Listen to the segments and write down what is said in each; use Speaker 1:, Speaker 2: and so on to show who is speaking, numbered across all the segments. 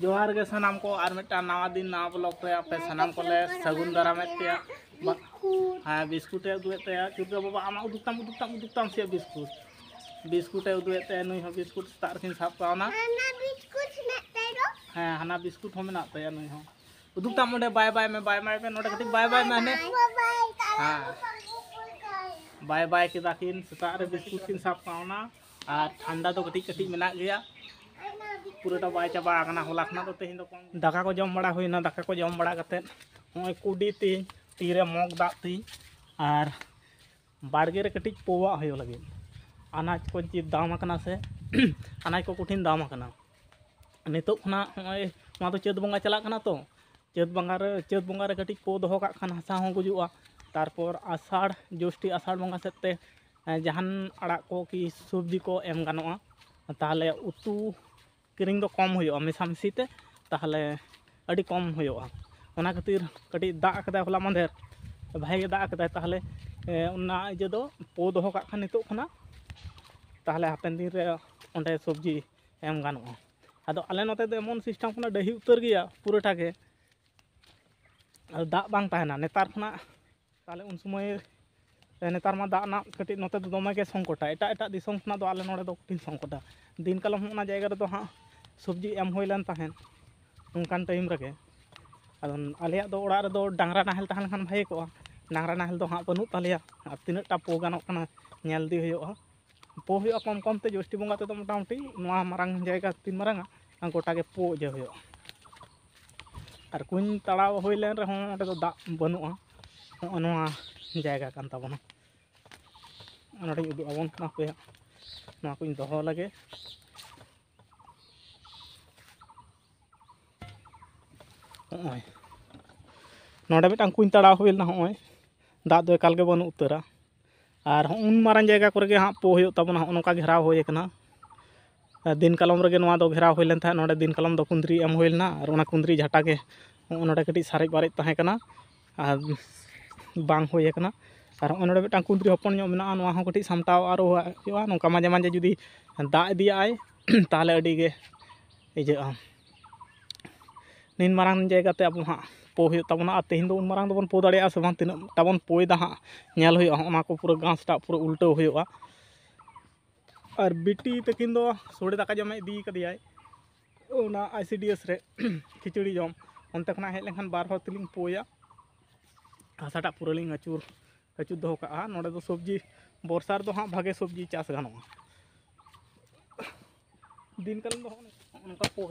Speaker 1: जोहार के सनाम को और मिट्टा नवा दिन नवा ब्लॉक पे सनाम को ले सगुन दारामे हाँ बिस्कुट है उदुए चुरका बाबा आमा उदुकता उदुकता उदुकता से बिस्कुट बिस्कुट है उदुए नुई हो बिस्कुट सेतार किन साफ पावना हाँ हाना बिस्कुट हो मेना पे नुई हो उदुकता ओडे बाय बाय में बाय बाय में नोडे कति बाय बाय में हने हाँ बाय बाय के दाखिन स्टार बिस्कुट किन साफ पावना और ठंडा तो कटी कटी मेना गया पूरा तो बै चाबा हला खना तेज तो दाका तो को जम बड़ा होना दाका को जम बड़ा हमें कुडी तीन तीर मग दा तीन और बाड़गे कटी पोवा हो लगे अनाज को चीज दाम से अनाज को कठिन दाम नित हमें चत बंगा चलना तो चत बंगा चत बंगा कटी पो दो हसा गुजुआ तारपर आषाढ़ जोष्टी आषाढ़ बंगा सदते जहान आड़ को कि सब्जी को एम गनोआ ताले उतू ᱠᱤᱨᱤᱧ ᱫᱚ ᱠᱚᱢ ᱦᱩᱭᱩᱜᱼᱟ ᱢᱮᱥᱟᱢᱤᱥᱤ ᱛᱮ ᱛᱟᱦᱞᱮ ᱟᱹᱰᱤ ᱠᱚᱢ ᱦᱩᱭᱩᱜᱼᱟ ᱚᱱᱟ ᱠᱷᱟᱹᱛᱤᱨ ᱠᱟᱹᱴᱤᱡ ᱫᱟᱜ ᱠᱟᱫᱟᱭ ᱦᱚᱞᱟ ᱢᱟᱸᱫᱷᱮᱨ ᱵᱷᱟᱜᱮ ᱫᱟᱜ ᱠᱟᱫᱟᱭ ᱛᱟᱦᱞᱮ ᱚᱱᱟ ᱤᱭᱟᱹ ᱫᱚ ᱯᱳ ᱫᱚᱦᱚ ᱠᱟᱜ ᱠᱷᱟᱱ ᱱᱤᱛᱚᱜ ᱠᱷᱚᱱᱟᱜ ᱛᱟᱦᱞᱮ ᱦᱟᱯᱮᱱ ᱫᱤᱱ ᱨᱮ ᱚᱸᱰᱮ ᱥᱚᱵᱽᱡᱤ ᱮᱢ ᱜᱟᱱᱚᱜᱼᱟ ᱟᱫᱚ ᱟᱞᱮ ᱱᱚᱛᱮ ᱫᱚ ᱮᱢᱚᱱ ᱥᱤᱥᱴᱮᱢ ᱠᱟᱱᱟ ᱰᱟᱹᱦᱤ ᱩᱛᱟᱹᱨ ᱜᱮᱭᱟ ᱯᱩᱨᱟᱹᱴᱟ ᱜᱮ ᱟᱫᱚ ᱫᱟᱜ ᱵᱟᱝ ᱛᱟᱦᱮᱱᱟ ᱱᱮᱛᱟᱨ ᱠᱷᱚᱱᱟᱜ ᱛᱟᱦᱞᱮ ᱩᱱ ᱥᱚᱢᱚᱭ ᱱᱮᱛᱟর ᱢᱟ ᱫᱟᱜ ᱨᱮᱱᱟᱜ ᱠᱟᱹᱴᱤᱡ ᱱᱚᱛᱮ ᱫᱚ ᱫᱚᱢᱮ ᱜᱮ ᱥᱚᱝᱠᱚᱴᱟ ᱮᱴᱟᱜ ᱮᱴᱟᱜ ᱫᱤᱥᱚᱢ ᱠᱷᱚᱱᱟᱜ ᱫᱚ ᱟᱞᱮ ᱱᱚᱰᱮ ᱫᱚ ᱠᱚᱴᱷᱤᱱ ᱥᱚᱝᱠᱚᱴᱟ ᱫᱤᱱ ᱠᱟᱞᱚᱢ ᱚᱱᱟ ᱡᱟᱭᱜᱟ ᱨᱮᱫᱚ ᱦᱟᱸᱜ सब्जी एम होते नौकान टाइम रे अलग डांगरा नाहल तहल भाई को डांगरा नाहल तो हाँ बनू तलिया तीनाटा पो गानी पो हो कम कम जोष्टि बंगा तो मोटामुटी मांग जैगा तीन मारा गोटागे पो अजे हो कूँ ताड़ा हो दा बनू जगह जैगा नोड़ उदुक ना कुछ लगे ना मिटा कुड़ा होल ना हों दा तो एकाल बन उतरा और उन मारा जैगा को हाँ पो होता हाँ नौका घेरा होना दिन कालम घेरा होलन ना दिन कालम कुंदरी एम होना और वह कुंदरी झाटा के ना कटी सारे बारे तहकना और ना मिटा कुंदरी हपन जो मेरा कटी सामटा और नौका माजे माजे जुदी दा इदी तेजे बुझा नीनमारा जैगा अब हाँ पो होता तेहन उन मांग दो पो दाड़ा से बाँ तीनाब पोदा हाँ नल होना पूरा गाँस पूरा उल्टा हो बीटी तक सोड़े दाका जमे इदीकना आई सी डी एस खिचड़ी जम अंत हेलन बार हर तीन पोया हासाट पूरा आचुर आचुर दो ना तो सब्जी बर्षार दो हाँ भागे सब्जी चास गान दिन कालीन हाँ पो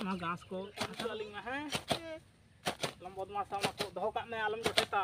Speaker 1: ᱚᱱᱟ ᱜᱷᱟᱥ ᱠᱚ ᱦᱟᱛᱟᱣ ᱟᱹᱞᱤᱧ ᱢᱟ ᱦᱮᱸ ᱟᱞᱚᱢ ᱵᱚᱫᱢᱟᱥᱟ ᱚᱱᱟ ᱠᱚ ᱫᱚᱦᱚ ᱠᱟᱜ ᱢᱮ ᱟᱞᱚᱢ ᱡᱚᱴᱮᱫᱟ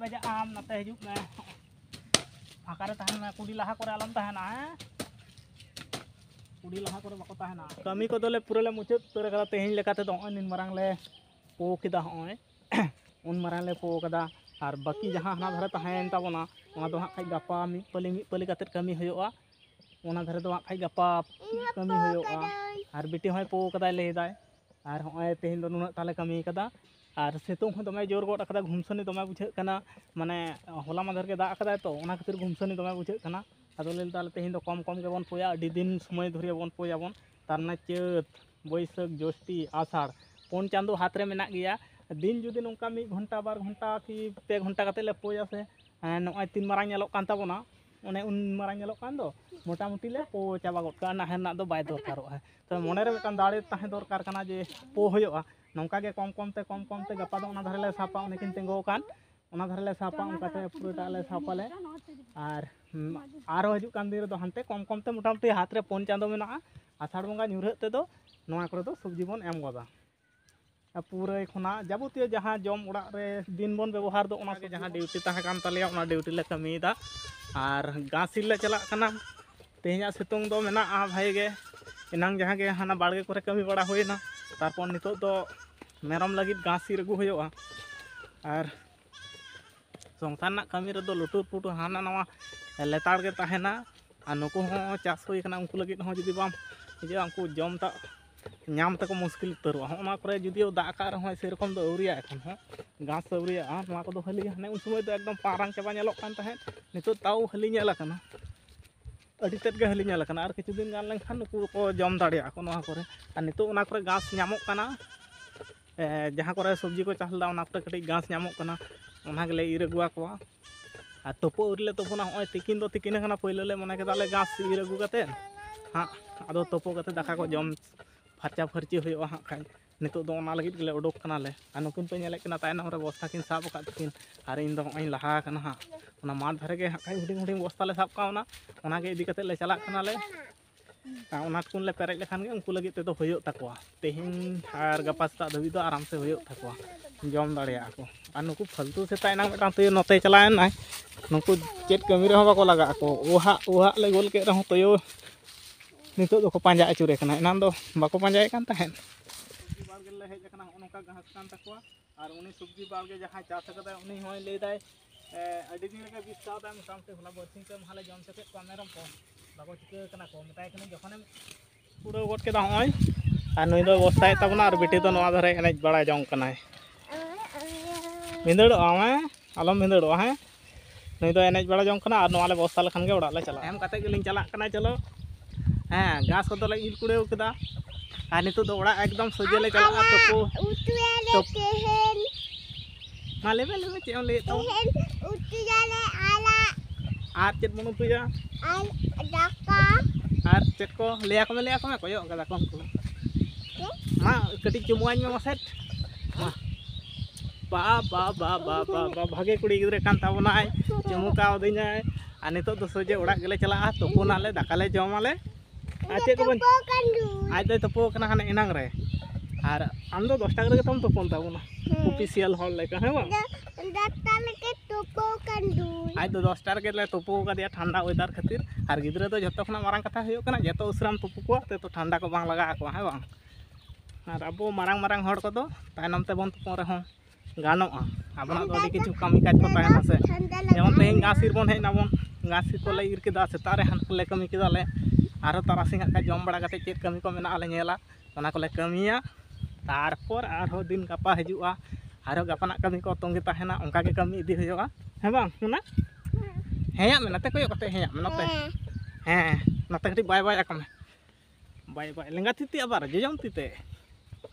Speaker 1: बजे आम नाते हजू में फाकर कुड़ी लहा आलम तहना कुड़ी लहा को कमी को पूरा मुछ उत्तर तेहन इन मांग ले पोदा हों उन मारे और बाकी जहाँ हाँ धारे तहन तबना वहाँ तो हाँ खा गपा पाली पाली कर कमी होना धारे तो हाँ खा गपा कमी हो बेटी हों पोदा लैदा और हों तेहन नुना कमी कदा और सेतु को दमे जोर गोद का घुमसनी दमे बुझे मैंने हला माधर के दागे तो खातिर घुमसनी दमे बुझे अदोलता तेहन तो कम कम के बन पोया दिन समय धुरे बन पोया बन तरना चत बैसाख जोष्टी आषाढ़ पन चांदो हाथ में दिन जुदी नौका मी घंटा बार घंटा कि पे घंटा कते पोया से नगे तीन मारातना उन मारा दो मोटामुटी ले पो चाबा गोद नाहर बै दरकार है तो मनरे दाड़े दरकार जे पो होगा ᱱᱚᱝᱠᱟ ᱜᱮ ᱠᱚᱢ ᱠᱚᱢᱛᱮ ᱠᱚᱢ ᱠᱚᱢᱛᱮ ᱜᱟᱯᱟ ᱫᱚ ᱚᱱᱟ ᱫᱷᱟᱨᱮ ᱞᱮ ᱥᱟᱯᱟ ᱚᱱᱮᱠᱤᱱ ᱛᱤᱸᱜᱩ ᱟᱠᱟᱱ ᱚᱱᱟ ᱫᱷᱟᱨᱮ ᱞᱮ ᱥᱟᱯᱟ ᱚᱱᱠᱟᱛᱮ ᱯᱩᱨᱟᱹᱴᱟᱜ ᱞᱮ ᱥᱟᱯᱟᱞᱮ ᱟᱨ ᱟᱨᱚ ᱦᱤᱡᱩᱜ ᱠᱟᱱ ᱫᱤᱱ ᱨᱮᱫᱚ ᱦᱟᱱᱛᱮ ᱠᱚᱢ ᱠᱚᱢᱛᱮ ᱢᱚᱴᱟᱢᱩᱴᱤ ᱦᱟᱛᱨᱮ ᱯᱩᱱ ᱪᱟᱸᱫᱳ ᱢᱮᱱᱟᱜᱼᱟ ᱟᱥᱟᱲ ᱵᱚᱸᱜᱟ ᱧᱩᱨᱦᱟᱹᱜ ᱛᱮᱫᱚ ᱱᱚᱣᱟ ᱠᱚᱨᱮ ᱫᱚ ᱥᱚᱵᱽᱡᱤ ᱵᱚᱱ ᱮᱢ ᱜᱚᱫᱟ ᱯᱩᱨᱟᱹᱭ ᱠᱷᱚᱱᱟᱜ ᱡᱟᱵᱚᱛᱤᱭᱚ ᱡᱟᱦᱟᱸ ᱡᱚᱢ ᱚᱲᱟᱜ ᱨᱮ ᱫᱤᱱ ᱵᱚᱱ ᱵᱮᱵᱚᱦᱟᱨ ᱫᱚ ᱚᱱᱟ ᱠᱚ ᱡᱟᱦᱟᱸ ᱰᱤᱣᱴᱤ ᱛᱟᱦᱮᱸ ᱠᱟᱱ ᱛᱟᱞᱮᱭᱟ ᱚᱱᱟ ᱰᱤᱣᱴᱤ ᱞᱮ ᱠᱟᱹᱢᱤᱭᱮᱫᱟ ᱟᱨ ᱜᱟᱥᱤᱞ ᱞᱮ ᱪᱟᱞᱟᱜ ᱠᱟᱱᱟ ᱛᱮᱦᱮᱧᱟᱜ ᱥᱤᱛᱩᱝ ᱫᱚ ᱢᱮᱱᱟᱜᱼᱟ ᱵᱷᱟᱜᱮ ᱜᱮ ᱮᱱᱟᱝ ᱡᱟᱦᱟᱸ ᱜᱮ ᱦᱟᱱᱟ ᱵᱟᱲᱜᱮ ᱠᱚᱨᱮ ᱠᱟᱹᱢᱤ ᱵᱟᱲᱟ ᱦᱩᱭᱱᱟ ᱛᱟᱨᱯᱚᱨ ᱱᱤᱛᱚᱜ ᱫᱚ मेरम लगी गाँसी रगू हो और संसार कमी रे लुटुर पुटुर हाना ना लेताड़े तहना और नुक चाष होना उनको लगे जुदी बाम जे उनको जम तक नाम तक मुश्किल उतर जुदी को जुदियो रहा सरकम तो अवरिया एखन हाँ गाँस अवरिया को हाली हाँ उन समय तो एकदम पारा चाबा नित ताओ हाली अभी तेद हाली और किचुदिन गान लेखान नुक जम दाड़ा को नित गाँस ᱡᱟᱦᱟᱸ ᱠᱚᱨᱮ ᱥᱚᱵᱽᱡᱤ ᱠᱚ ᱪᱟᱥ ᱞᱮᱫᱟ ᱚᱱᱟ ᱠᱚᱨᱮ ᱠᱟᱹᱴᱤᱡ ᱜᱷᱟᱥ ᱧᱟᱢᱚᱜ ᱠᱟᱱᱟ ᱚᱱᱟ ᱜᱮᱞᱮ ᱤᱨ ᱟᱹᱜᱩ ᱟᱠᱚᱣᱟ ᱟᱨ ᱛᱳᱯᱳ ᱟᱹᱣᱨᱤ ᱞᱮ ᱛᱳᱯᱳᱱᱟ ᱦᱚᱸᱜᱼᱚᱭ ᱛᱤᱠᱤᱱ ᱫᱚ ᱛᱤᱠᱤᱱ ᱟᱠᱟᱱᱟ ᱯᱳᱭᱞᱳ ᱞᱮ ᱢᱚᱱᱮ ᱠᱮᱫᱟᱞᱮ ᱜᱷᱟᱥ ᱤᱨ ᱟᱹᱜᱩ ᱠᱟᱛᱮᱫ ᱦᱟᱸᱜ ᱟᱫᱚ ᱛᱳᱯᱳ ᱠᱟᱛᱮᱫ ᱫᱟᱠᱟ ᱠᱚ ᱡᱚᱢ ᱯᱷᱟᱨᱪᱟ ᱯᱷᱟᱨᱪᱤ ᱦᱩᱭᱩᱜᱼᱟ ᱦᱟᱸᱜ ᱠᱷᱟᱱ ᱱᱤᱛᱚᱜ ᱫᱚ ᱚᱱᱟ ᱞᱟᱹᱜᱤᱫ ᱜᱮᱞᱮ ᱚᱰᱳᱠ ᱠᱟᱱᱟᱞᱮ ᱟᱨ ᱱᱩᱠᱤᱱ ᱯᱮ ᱧᱮᱞᱮᱫ ᱠᱤᱱᱟ ᱛᱟᱭᱱᱚᱢ ᱨᱮ ᱵᱚᱥᱛᱟ ᱠᱤᱱ ᱥᱟᱵ ᱟᱠᱟᱫ ᱛᱟᱹᱠᱤᱱ ᱟᱨ ᱤᱧ ᱫᱚ ᱱᱚᱜᱼᱚᱭ ᱞᱟᱦᱟ ᱟᱠᱟᱱᱟ ᱦᱟᱸᱜ ᱚᱱᱟ ᱢᱟᱴ ᱫᱷᱟᱨᱮ ᱜᱮ ᱦᱟᱸᱜ ᱠᱷᱟᱱ ᱦᱩᱰᱤᱧ ᱦᱩᱰᱤᱧ ᱵᱚᱥᱛᱟ ᱞᱮ ᱥᱟᱵ ᱠᱟᱣᱱᱟ ᱚᱱᱟᱜᱮ ᱤᱫᱤ ᱠᱟᱛᱮᱫ ᱞᱮ ᱪᱟᱞᱟᱜ ᱠᱟᱱᱟᱞᱮ उनले पेरे लेखानी उनको लगे तेद तेहन और गपा सेता धाबी तो आराम से जम दाड़ा नुक फालतू सेता एना मेटा तय नते चलाएना नुक चेक कमी बाको लगा को ओहा ओहा ले गोल के रहा तय नित पाजा अचूर इनान बाको पाजाए कान तहन हेजना सब्जी बागे चाषा उन्हीं लैदा अभी दिन जम सकते मेरम को ᱵᱟᱠᱚ ᱪᱤᱠᱟᱹ ᱠᱟᱱᱟ ᱠᱚ ᱢᱮᱛᱟᱭ ᱠᱟᱹᱱᱟᱹᱧ ᱡᱚᱠᱷᱚᱱᱮᱢ ᱯᱩᱨᱟᱹᱣ ᱜᱚᱫ ᱠᱮᱫᱟ ᱦᱚᱸᱜᱼᱚᱭ ᱟᱨ ᱱᱩᱭ ᱫᱚ ᱵᱚᱥᱛᱟᱭᱮᱫ ᱛᱟᱵᱚᱱᱟ ᱟᱨ ᱵᱤᱴᱤ ᱫᱚ ᱱᱚᱣᱟ ᱫᱷᱟᱨᱮ ᱮᱱᱮᱡ ᱵᱟᱲᱟ ᱡᱚᱝ ᱠᱟᱱᱟᱭ ᱵᱷᱤᱸᱫᱟᱹᱲᱚᱜᱼᱟ ᱦᱮᱸ ᱟᱞᱚᱢ ᱵᱷᱤᱸᱫᱟᱹᱲᱚᱜᱼᱟ ᱦᱮᱸ ᱱᱩᱭ ᱫᱚ ᱮᱱᱮᱡ ᱵᱟᱲᱟ ᱡᱚᱝ ᱠᱟᱱᱟ ᱟᱨ ᱱᱚᱣᱟ ᱞᱮ ᱵᱚᱥᱛᱟ ᱞᱮᱠᱷᱟᱱ ᱜᱮ ᱚᱲᱟᱜ ᱞᱮ ᱪᱟᱞᱟᱜᱼᱟ ᱮᱢ ᱠᱟᱛᱮ ᱜᱮᱞᱤᱧ ᱪᱟᱞᱟᱜ ᱠᱟᱱᱟ ᱪᱚᱞᱚ ᱦᱮᱸ ᱜᱷᱟᱥ ᱠᱚᱫᱚ ᱞᱮ ᱤᱨ ᱠᱩᱲᱟᱹᱣ ᱠᱮᱫᱟ ᱟᱨ ᱱᱤᱛᱚᱜ ᱫᱚ ᱚᱲᱟᱜ ᱮᱠᱫᱚᱢ ᱥᱚᱡᱷᱮ ᱞᱮ ᱪᱟᱞᱟᱜᱼᱟ ᱛᱚᱯᱩ ᱢᱟ ᱞᱟᱹᱭ ᱢᱮ ᱞᱟᱹᱭ ᱢᱮ ᱪᱮᱫ ᱮᱢ ᱞᱟᱹᱭᱮᱫ ᱛᱟᱵᱚᱱᱟ ᱟᱨ ᱪᱮᱫ ᱵᱚᱱ ᱩᱛᱩᱭᱟ ᱟᱨ ᱫᱟᱠᱟ ᱟᱨ ᱪᱮᱫ ᱠᱚ ᱞᱟᱹᱭ ᱟᱠᱚ ᱢᱮ ᱞᱟᱹᱭ ᱟᱠᱚ ᱢᱮ ᱠᱚᱭᱚᱜ ᱠᱟᱫᱟ ᱠᱚ ᱩᱱᱠᱩ ᱢᱟ ᱠᱟᱹᱴᱤᱡ ᱪᱩᱢᱩᱣᱟᱹᱧ ᱢᱮ ᱢᱟᱥᱮ ᱢᱟ बा बा बा बा बा बा भागे कुड़ी गिद्रे कान ताबनाय चमुकाव दिनाय आ नितो दो सोजे ओड़ा गेले चला तोपोनाले दाकाले जमाले आ चेक बन आज दे तोपो कना हने एनांग रे आर आम दो 10 टाका रे तम तोपोन ताबना ऑफिशियल हॉल लेका है वा डाक्टर लेके आज तो दस टे तुपो का ठंडा वेदार खातिर और गिद्रा तो जो खुना मारा कथा होना जो उसेम तुपू को ते तो ठंडा को बांग लगा है बांग और अब मारा मारा हर को तनम तो, तब तुपू रहे गानों तो किचु कमी काज को जमन तेज गाँसर बन हेनाब गाँसर को इरकदा सेतारे हाँ को कमी के लिए और तारासी जम बड़ा चेक कमी को मेला कमिया तरपर आ दिन गपा हजूँ आरो गपना कमी को तंगे तहना उनका कमी इदी होयोगा है बा हुना हेया में नते कयो कते हेया में नाते हे नाते कटी बाय बाय अकम बाय बाय लंगा तिती अबार जेजम तिते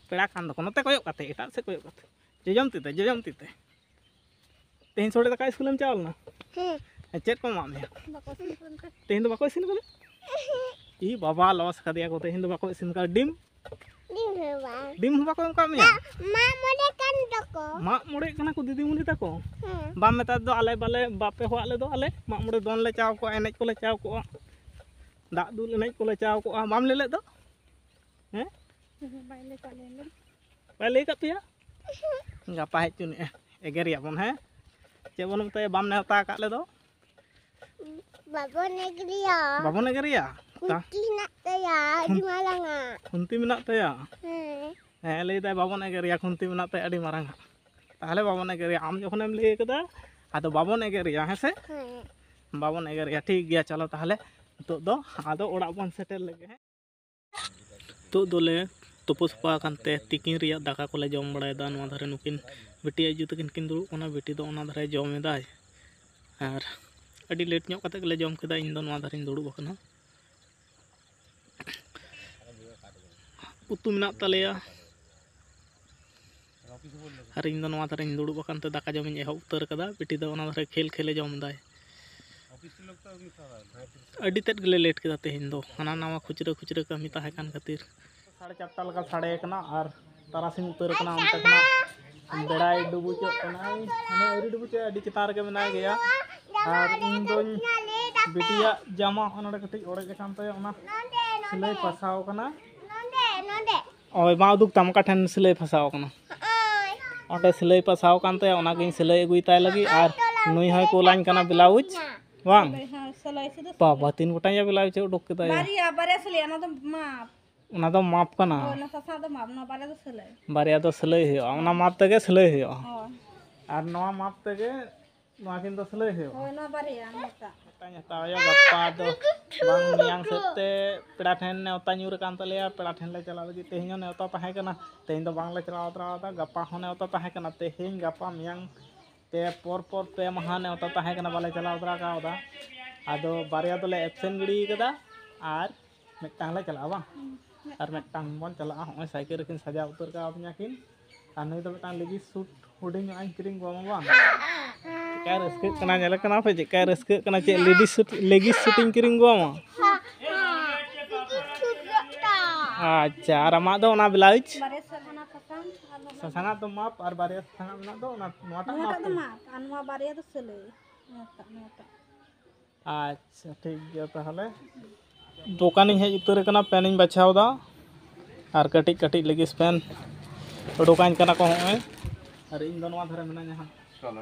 Speaker 1: पेड़ा खान दको नते कयो कते एटा से कयो कते जेजम तिते जेजम तिते तेन छोड़े तका स्कूल में चावल ना हे चेत को मामे तेन तो बको सिन कर बाबा लॉस कर दिया को तेन तो बको सिन डिम डीम हवा डीम हवा माग मुड़े को दीदी मुड़ी तक बामेद आले बापे हवाले आले माग मुड़े दनले चाव को एनेज को चाव को दा दूल एनेज को चाव को बाम लेले तो बैलेगा हे चुन एगे बन हे चे बन मेत बामने हत्या बाबन एगे बाबन एगे ata? Kunti na taya. Kun Adi maranga. Kunti menak taya? Hmm. ᱦᱮᱸ ᱞᱟᱹᱭᱫᱟᱭ ᱵᱟᱵᱚᱱ ᱮᱜᱮᱨᱮᱭᱟ ᱠᱷᱩᱱᱛᱤ ᱢᱮᱱᱟᱜ ᱛᱟᱭ ᱟᱹᱰᱤ ᱢᱟᱨᱟᱝᱟ ᱛᱟᱦᱞᱮ ᱵᱟᱵᱚᱱ ᱮᱜᱮᱨᱮᱭᱟ ᱟᱢ ᱡᱚᱠᱷᱚᱱᱮᱢ ᱞᱟᱹᱭ ᱠᱟᱫᱟ ᱟᱫᱚ ᱵᱟᱵᱚᱱ ᱮᱜᱮᱨᱮᱭᱟ ᱦᱮᱸ ᱥᱮ ᱦᱮᱸ ᱵᱟᱵᱚᱱ ᱮᱜᱮᱨᱮᱭᱟ ᱴᱷᱤᱠ ᱜᱮᱭᱟ ᱪᱚᱞᱚ ᱛᱟᱦᱞᱮ ᱱᱤᱛᱚᱜ ᱫᱚ ᱟᱫᱚ ᱚᱲᱟᱜ ᱵᱚᱱ ᱥᱮᱴᱮᱨ ᱞᱮᱜᱮ ᱦᱮᱸ ᱱᱤᱛᱚᱜ ᱫᱚᱞᱮ ᱛᱩᱯᱩ ᱥᱟᱯᱟ ᱟᱠᱟᱱᱛᱮ ᱛᱤᱠᱤᱱ ᱨᱮᱭᱟᱜ ᱫᱟᱠᱟ ᱠᱚᱞᱮ ᱡᱚᱢ ᱵᱟᱲᱟᱭᱮᱫᱟ ᱱᱚᱣᱟ ᱫᱷᱟᱨᱮ ᱱᱩᱠᱤᱱ ᱵᱤᱴᱤ ᱟᱡᱩ ᱛᱟᱹᱠᱤᱱ ᱠᱤᱱ ᱫᱩᱲᱩᱵ ᱠᱟᱱᱟ ᱵᱤᱴᱤ ᱫᱚ ᱚᱱᱟ ᱫᱷᱟᱨᱮ ᱡᱚᱢ ᱮᱫᱟᱭ ᱟᱨ ᱟᱹᱰᱤ ᱞᱮᱴ ᱧᱚᱜ ᱠᱟᱛᱮ ᱜᱮᱞᱮ ᱡᱚᱢ ᱠᱮᱫᱟ ᱤᱧ ᱫᱚ ᱱᱚᱣᱟ ᱫᱷᱟᱨᱮᱧ ᱫᱩᱲᱩᱵ ᱟᱠᱟᱱᱟ उतु मेताले और इनवा धारे दाका जमी एह उतर बेटी तो खेल खेले जमदाय तेज गे लेट के तेहन दो हाँ नवा खुचर खुचर कमी तह खातर साढ़े चारटा लगा साढ़े और तारा उतर बड़ा डुबू चाहिए डुबू चाहिए चितारे मेना गया और इन बेटिया जमा नाटी उड़ेजान सिलई पासावना बाउदुक तम काठन सिलई फसावकना ओटे सिलई पसावकनते सिलई अगुइताय लगी आर नुई हाय कोलाइनकना ब्लाउज बाबा तीन गोटा ब्लाउज उडोकिताय बारिया बारे तो सिलई बारिया सिलई हो ओना नवा माप सिलई हो ᱢᱤᱫᱴᱟᱝ ᱦᱟᱛᱟᱣ ᱦᱩᱭᱩᱜᱼᱟ ᱜᱟᱯᱟ ᱫᱚ ᱵᱟᱝ ᱢᱮᱭᱟᱝ ᱥᱮᱫ ᱛᱮ ᱯᱮᱲᱟ ᱴᱷᱮᱱ ᱱᱮᱣᱛᱟ ᱧᱩᱨ ᱟᱠᱟᱱ ᱛᱟᱞᱮᱭᱟ ᱯᱮᱲᱟ ᱴᱷᱮᱱ ᱞᱮ ᱪᱟᱞᱟᱣ ᱞᱟᱹᱜᱤᱫ ᱛᱮᱦᱮᱧ ᱦᱚᱸ ᱱᱮᱣᱛᱟ ᱛᱟᱦᱮᱸ ᱠᱟᱱᱟ ᱛᱮᱦᱮᱧ ᱫᱚ ᱵᱟᱝᱞᱮ ᱪᱟᱞᱟᱣ ᱫᱟᱲᱮᱭᱟᱫᱟ ᱜᱟᱯᱟ ᱦᱚᱸ ᱱᱮᱣᱛᱟ ᱛᱟᱦᱮᱸ ᱠᱟᱱᱟ ᱛᱮᱦᱮᱧ ᱜᱟᱯᱟ ᱢᱮᱭᱟᱝ ᱯᱮ ᱯᱚᱨ ᱯᱚᱨ ᱯᱮ ᱢᱟᱦᱟ ᱱᱮᱣᱛᱟ ᱛᱟᱦᱮᱸ ᱠᱟᱱᱟ ᱵᱟᱞᱮ ᱪᱟᱞᱟᱣ ᱫᱟᱲᱮ ᱠᱟᱣᱫᱟ ᱟᱫᱚ ᱵᱟᱨᱭᱟ ᱫᱚᱞᱮ ᱮᱵᱥᱮᱱ ᱜᱤᱰᱤ ᱟᱠᱟᱫᱟ ᱟᱨ ᱢᱤᱫᱴᱟᱝ ᱞᱮ ᱪᱟᱞᱟᱜᱼᱟ ᱵᱟᱝ ᱟᱨ ᱢᱤᱫᱴᱟᱝ ᱵᱚᱱ ᱪᱟᱞᱟᱜᱼᱟ ᱦᱚᱸᱜᱼᱚᱭ ᱥᱟᱭᱠᱮᱞ ᱨᱮᱠᱤᱱ ᱥᱟᱡᱟᱣ ᱩᱛᱟᱹᱨ ᱠᱟᱣᱫᱤᱧᱟ ᱠᱤᱱ ᱟᱨ ᱱᱩᱭ ᱫᱚ ᱢᱤᱫᱴᱟᱝ ᱞᱮᱜᱤ ᱥᱩᱴ ᱦᱩᱰᱤᱧ ᱧᱚᱜ ᱤᱧ ᱠᱤᱨᱤᱧ ᱜᱚᱢᱟ ᱵᱟᱝ ᱪᱮᱫᱠᱟᱭ ᱨᱟᱹᱥᱠᱟᱹᱜ ᱠᱟᱱᱟ ᱧᱮᱞᱮ ᱠᱟᱱᱟ ᱯᱮ ᱪᱮᱫᱠᱟᱭ ᱨᱟᱹᱥᱠᱟᱹᱜ ᱠᱟᱱᱟ ᱪᱮᱫ ᱞᱮᱰᱤ ᱥᱩᱴ ᱞᱮᱜᱤᱥ अच्छा आम ब्लाउज ससाना तो माप और बारे ससाना ना दो ना नोटा माप अच्छा ठीक है ताहले दोकानिंग है इतर करना और कटी कटी लगी स्पेन दोकान करना और इन दोनों धारे में ना यहां चलो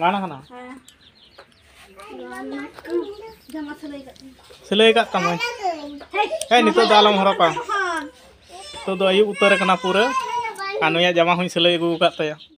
Speaker 1: गाना खाना सिलाई का तम हे नित उतर पूरा अनुया जमा हुई सिलाई अगुकाया